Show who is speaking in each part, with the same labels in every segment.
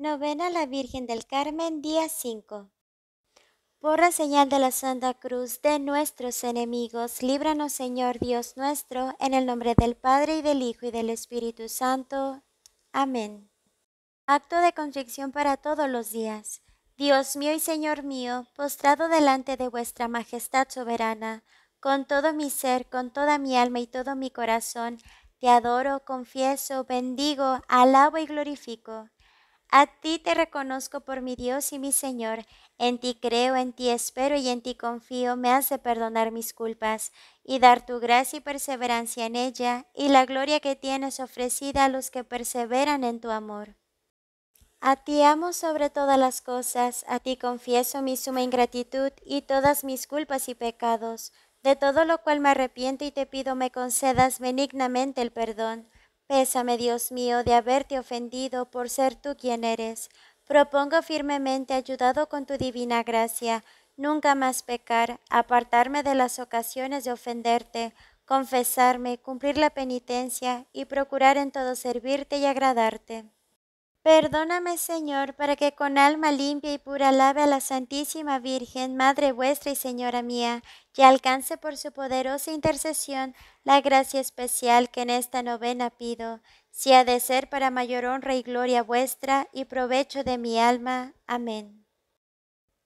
Speaker 1: Novena a la Virgen del Carmen, día 5. Por la señal de la Santa Cruz de nuestros enemigos, líbranos Señor Dios nuestro, en el nombre del Padre y del Hijo y del Espíritu Santo. Amén. Acto de contrición para todos los días. Dios mío y Señor mío, postrado delante de vuestra majestad soberana, con todo mi ser, con toda mi alma y todo mi corazón, te adoro, confieso, bendigo, alabo y glorifico a ti te reconozco por mi Dios y mi Señor. En ti creo, en ti espero y en ti confío. Me hace perdonar mis culpas y dar tu gracia y perseverancia en ella y la gloria que tienes ofrecida a los que perseveran en tu amor. A ti amo sobre todas las cosas, a ti confieso mi suma ingratitud y todas mis culpas y pecados, de todo lo cual me arrepiento y te pido me concedas benignamente el perdón Pésame, Dios mío, de haberte ofendido por ser tú quien eres. Propongo firmemente, ayudado con tu divina gracia, nunca más pecar, apartarme de las ocasiones de ofenderte, confesarme, cumplir la penitencia y procurar en todo servirte y agradarte. Perdóname, Señor, para que con alma limpia y pura alabe a la Santísima Virgen, Madre vuestra y Señora mía, y alcance por su poderosa intercesión la gracia especial que en esta novena pido, si ha de ser para mayor honra y gloria vuestra y provecho de mi alma. Amén.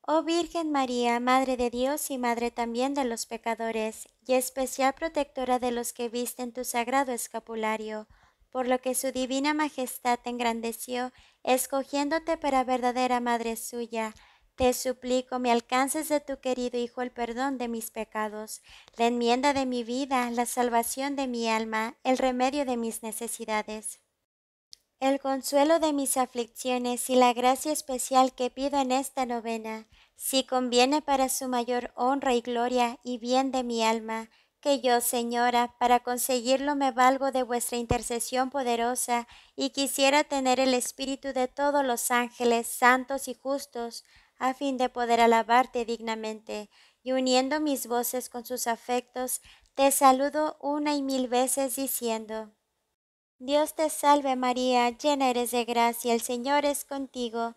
Speaker 1: Oh Virgen María, Madre de Dios y Madre también de los pecadores, y especial protectora de los que visten tu sagrado escapulario, por lo que su divina majestad te engrandeció, escogiéndote para verdadera madre suya. Te suplico me alcances de tu querido Hijo el perdón de mis pecados, la enmienda de mi vida, la salvación de mi alma, el remedio de mis necesidades, el consuelo de mis aflicciones y la gracia especial que pido en esta novena, si conviene para su mayor honra y gloria y bien de mi alma, que yo, Señora, para conseguirlo me valgo de vuestra intercesión poderosa y quisiera tener el espíritu de todos los ángeles, santos y justos, a fin de poder alabarte dignamente. Y uniendo mis voces con sus afectos, te saludo una y mil veces diciendo, Dios te salve María, llena eres de gracia, el Señor es contigo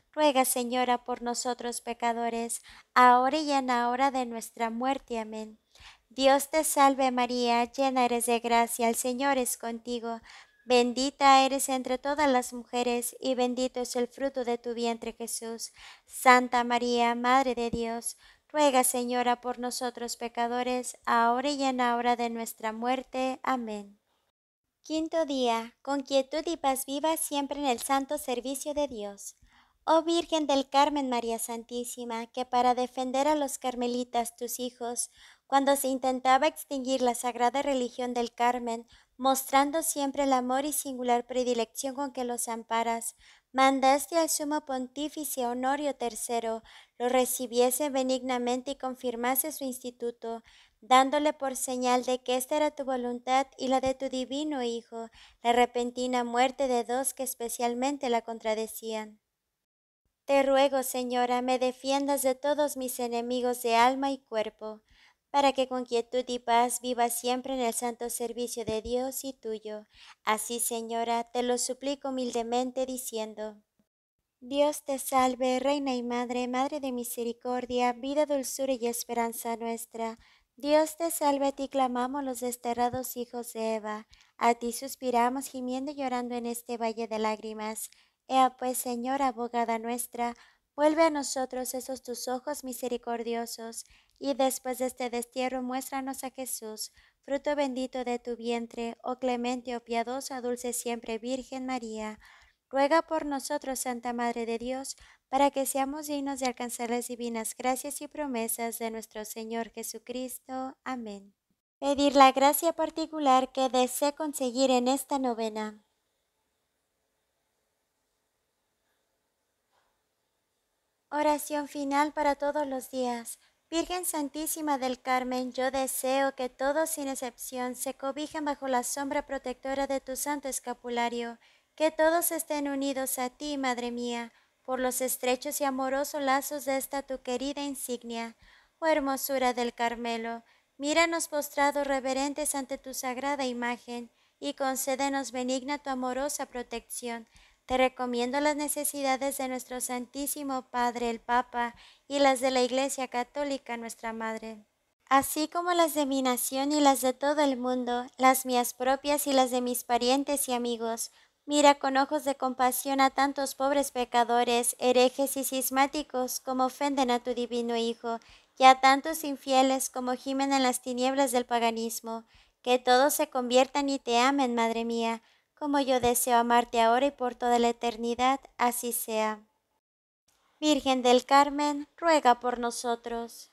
Speaker 1: Ruega, Señora, por nosotros pecadores, ahora y en la hora de nuestra muerte. Amén. Dios te salve María, llena eres de gracia, el Señor es contigo. Bendita eres entre todas las mujeres, y bendito es el fruto de tu vientre Jesús. Santa María, Madre de Dios, ruega Señora por nosotros pecadores, ahora y en la hora de nuestra muerte. Amén. Quinto día, con quietud y paz viva siempre en el santo servicio de Dios. Oh Virgen del Carmen María Santísima, que para defender a los carmelitas tus hijos, cuando se intentaba extinguir la sagrada religión del Carmen, mostrando siempre el amor y singular predilección con que los amparas, mandaste al sumo pontífice Honorio III, lo recibiese benignamente y confirmase su instituto, dándole por señal de que esta era tu voluntad y la de tu divino Hijo, la repentina muerte de dos que especialmente la contradecían. Te ruego, Señora, me defiendas de todos mis enemigos de alma y cuerpo, para que con quietud y paz viva siempre en el santo servicio de Dios y tuyo. Así, Señora, te lo suplico humildemente diciendo. Dios te salve, Reina y Madre, Madre de misericordia, vida, dulzura y esperanza nuestra. Dios te salve, a ti clamamos los desterrados hijos de Eva, a ti suspiramos gimiendo y llorando en este valle de lágrimas. Ea pues, Señora, abogada nuestra, vuelve a nosotros esos tus ojos misericordiosos, y después de este destierro muéstranos a Jesús, fruto bendito de tu vientre, oh clemente, oh piadosa, dulce siempre Virgen María. Ruega por nosotros, Santa Madre de Dios, para que seamos dignos de alcanzar las divinas gracias y promesas de nuestro Señor Jesucristo. Amén. Pedir la gracia particular que desee conseguir en esta novena. Oración final para todos los días. Virgen Santísima del Carmen, yo deseo que todos sin excepción se cobijen bajo la sombra protectora de tu santo escapulario, que todos estén unidos a ti, Madre mía, por los estrechos y amorosos lazos de esta tu querida insignia. Oh hermosura del Carmelo, míranos postrados reverentes ante tu sagrada imagen, y concédenos benigna tu amorosa protección te recomiendo las necesidades de nuestro Santísimo Padre el Papa y las de la Iglesia Católica nuestra Madre, así como las de mi nación y las de todo el mundo, las mías propias y las de mis parientes y amigos. Mira con ojos de compasión a tantos pobres pecadores, herejes y cismáticos como ofenden a tu divino Hijo, y a tantos infieles como gimen en las tinieblas del paganismo. Que todos se conviertan y te amen, Madre mía como yo deseo amarte ahora y por toda la eternidad, así sea. Virgen del Carmen, ruega por nosotros.